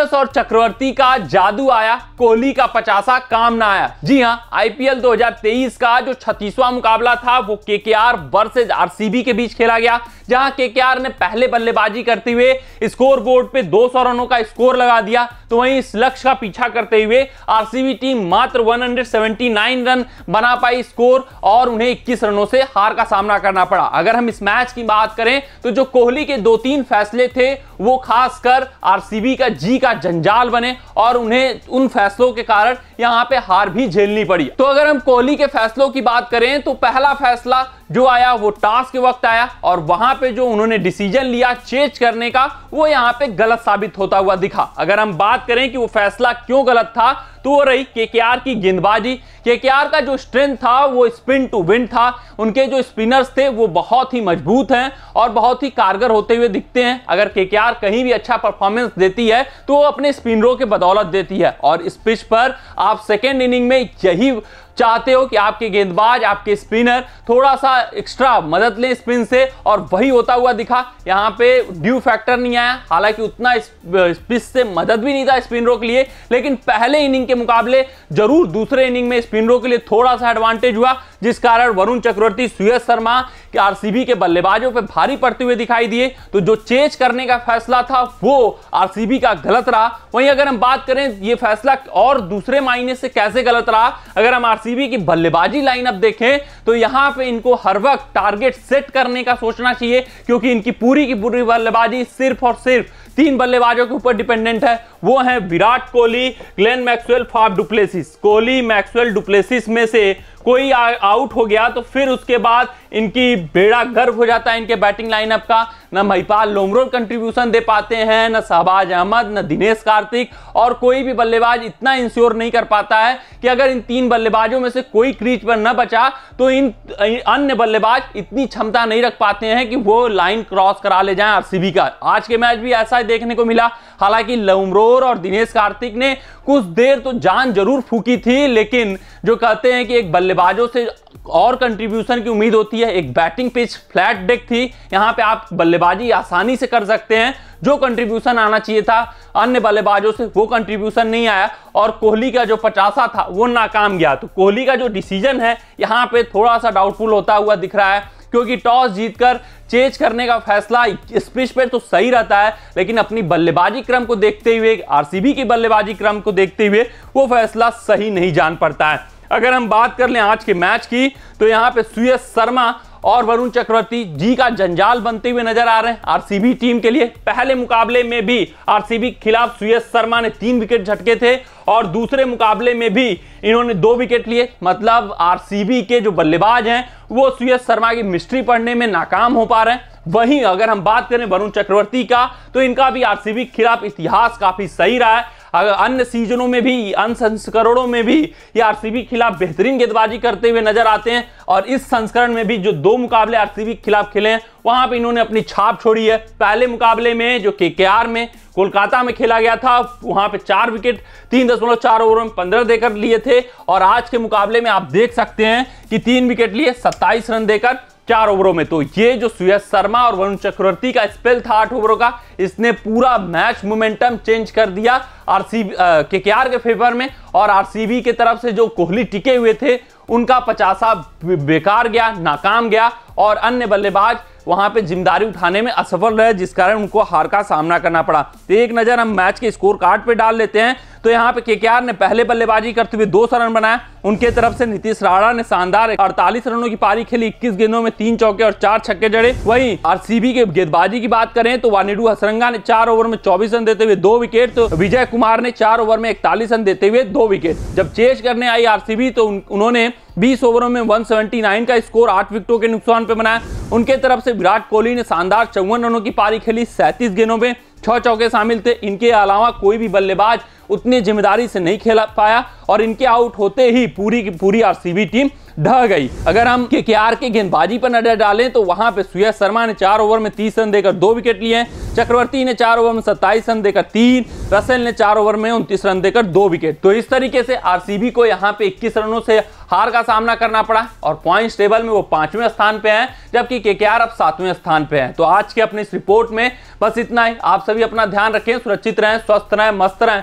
CS और चक्रवर्ती का जादू आया कोहली का पचासा काम ना आया जी हाँ आईपीएल 2023 का जो छत्तीसवां मुकाबला था वो केकेआर वर्सेज आरसीबी के बीच खेला गया जहां केकेआर ने पहले बल्लेबाजी करते हुए स्कोर बोर्ड पे 200 रनों का स्कोर लगा दिया तो वहीं इस लक्ष्य का पीछा करते हुए आरसीबी टीम मात्र 179 रन बना पाई स्कोर और उन्हें 21 रनों से हार का सामना करना पड़ा अगर हम इस मैच की बात करें तो जो कोहली के दो तीन फैसले थे वो खासकर आरसीबी का जी का जंजाल बने और उन्हें उन फैसलों के कारण यहां पे हार भी झेलनी पड़ी तो अगर हम कोहली के फैसलों की बात करें तो पहला फैसला जो आया वो टास्क के वक्त आया और वहां पे जो उन्होंने डिसीजन लिया चेंज करने का वो यहां पे गलत साबित होता हुआ दिखा अगर हम बात करें कि वो फैसला क्यों गलत था तो वो रही केकेआर की गेंदबाजी केकेआर का जो स्ट्रेंथ था वो स्पिन टू विन था उनके जो स्पिनर्स थे वो बहुत ही मजबूत हैं और बहुत ही कारगर होते हुए दिखते हैं अगर केकेआर कहीं भी अच्छा परफॉर्मेंस देती है तो वो अपने स्पिनरों के बदौलत देती है और इस पिच पर आप सेकेंड इनिंग में यही चाहते हो कि आपके गेंदबाज आपके स्पिनर थोड़ा सा एक्स्ट्रा मदद लें स्पिन से और वही होता हुआ दिखा यहाँ पे ड्यू फैक्टर नहीं आया हालांकि उतना स्पिस से मदद भी नहीं था स्पिनरों के लिए लेकिन पहले इनिंग के मुकाबले जरूर दूसरे इनिंग में स्पिनरों के लिए थोड़ा सा एडवांटेज हुआ जिस कारण वरुण चक्रवर्ती सुयश शर्मा कि आरसीबी के बल्लेबाजों पर भारी पड़ते हुए दिखाई दिए तो जो चेज करने का फैसला था वो आरसीबी का गलत रहा वहीं अगर हम बात करें ये फैसला और दूसरे मायने से कैसे गलत रहा अगर हम आरसीबी की बल्लेबाजी लाइनअप देखें तो यहां पे इनको हर वक्त टारगेट सेट करने का सोचना चाहिए क्योंकि इनकी पूरी की पूरी बल्लेबाजी सिर्फ और सिर्फ तीन बल्लेबाजों के ऊपर डिपेंडेंट है वो है Virat Kohli Glenn Maxwell Faf du Plessis Kohli Maxwell du Plessis में से कोई आ, आउट हो गया तो फिर उसके बाद इनकी बेड़ा गर्व हो जाता है इनके बैटिंग लाइनअप का ना महिपाल लोमरोल कंट्रीब्यूशन दे पाते हैं ना शहबाज अहमद ना दिनेश कार्तिक और कोई भी बल्लेबाज इतना इंश्योर नहीं कर पाता है कि अगर इन तीन बल्लेबाजों में से कोई क्रीज पर न बचा तो इन अन्य बल्लेबाज इतनी क्षमता नहीं रख पाते हैं कि वो लाइन क्रॉस करा ले जाए आरसीबी का आज के मैच भी ऐसा ही देखने को मिला हालांकि लोमरोर और दिनेश कार्तिक ने कुछ देर तो जान जरूर फूकी थी लेकिन जो कहते हैं कि एक बल्लेबाजों से और कंट्रीब्यूशन की उम्मीद होती है एक बैटिंग पिच फ्लैट डेक थी यहां पे आप बल्लेबाजी आसानी से कर सकते हैं जो कंट्रीब्यूशन आना चाहिए था अन्य बल्लेबाजों से वो कंट्रीब्यूशन नहीं आया और कोहली का जो पचासा था वो नाकाम गया तो कोहली का जो डिसीजन है यहां पे थोड़ा सा डाउटफुल होता हुआ दिख रहा है क्योंकि टॉस जीतकर चेज करने का फैसला स्पिच पर तो सही रहता है लेकिन अपनी बल्लेबाजी क्रम को देखते हुए आरसीबी की बल्लेबाजी क्रम को देखते हुए वो फैसला सही नहीं जान पड़ता है अगर हम बात कर लें आज के मैच की तो यहाँ पे सुयश शर्मा और वरुण चक्रवर्ती जी का जंजाल बनते हुए नजर आ रहे हैं आरसीबी टीम के लिए पहले मुकाबले में भी आरसीबी के खिलाफ सुयश शर्मा ने तीन विकेट झटके थे और दूसरे मुकाबले में भी इन्होंने दो विकेट लिए मतलब आरसीबी के जो बल्लेबाज हैं वो सुयश शर्मा की मिस्ट्री पढ़ने में नाकाम हो पा रहे हैं वहीं अगर हम बात करें वरुण चक्रवर्ती का तो इनका भी आरसीबी के खिलाफ इतिहास काफी सही रहा है अन्य सीजनों में भी अन्य संस्करणों में भी ये आरसीबी खिलाफ बेहतरीन गेंदबाजी करते हुए नजर आते हैं और इस संस्करण में भी जो दो मुकाबले आरसीबी के खिलाफ खेले हैं वहां पर इन्होंने अपनी छाप छोड़ी है पहले मुकाबले में जो के में कोलकाता में खेला गया था वहां पे चार विकेट तीन दशमलव चार ओवर में पंद्रह देकर लिए थे और आज के मुकाबले में आप देख सकते हैं कि तीन विकेट लिए सत्ताईस रन देकर चार ओवरों में तो ये जो सुयश शर्मा और वरुण चक्रवर्ती का स्पेल था आठ ओवरों का इसने पूरा मैच मोमेंटम चेंज कर दिया आरसीबी के के फेवर में और आरसीबी के तरफ से जो कोहली टिके हुए थे उनका पचासा बेकार गया नाकाम गया और अन्य बल्लेबाज वहां पे जिम्मेदारी उठाने में असफल रहे जिस कारण उनको हार का सामना करना पड़ा तो एक नज़र हम मैच के स्कोर कार्ड पे डाल लेते हैं तो यहाँ पे केकेआर ने पहले बल्लेबाजी करते हुए दो सौ रन बनाया उनके तरफ से नीतीश राणा ने शानदार अड़तालीस रनों की पारी खेली इक्कीस गेंदों में तीन चौके और चार छक्के जड़े वहीं आरसीबी के गेंदबाजी की बात करें तो वानिडू हसरंगा ने चार ओवर में चौबीस रन देते हुए दो विकेट तो विजय कुमार ने चार ओवर में इकतालीस रन देते हुए दो विकेट जब चेज करने आई आर तो उन्होंने 20 ओवरों में 179 का स्कोर आठ विकेटों के नुकसान पर बनाया उनके तरफ से विराट कोहली ने शानदार चौवन रनों की पारी खेली सैंतीस गेंदों में छह चौके शामिल थे इनके अलावा कोई भी बल्लेबाज उतनी जिम्मेदारी से नहीं खेला पाया और इनके आउट होते ही पूरी की पूरी आरसीबी टीम ढह गई अगर हम के के आर के गेंदबाजी पर नजर डालें तो वहां पे सुयश शर्मा ने चार ओवर में तीस रन देकर दो विकेट लिए चक्रवर्ती ने चार ओवर में सत्ताईस रन देकर तीन रसेल ने चार ओवर में उनतीस रन देकर दो विकेट तो इस तरीके से आरसीबी को यहाँ पे 21 रनों से हार का सामना करना पड़ा और पॉइंट्स टेबल में वो पांचवें स्थान पे हैं जबकि के के आर अब सातवें स्थान पे हैं तो आज के अपने इस रिपोर्ट में बस इतना ही आप सभी अपना ध्यान रखें सुरक्षित रहें स्वस्थ रहें मस्त रहें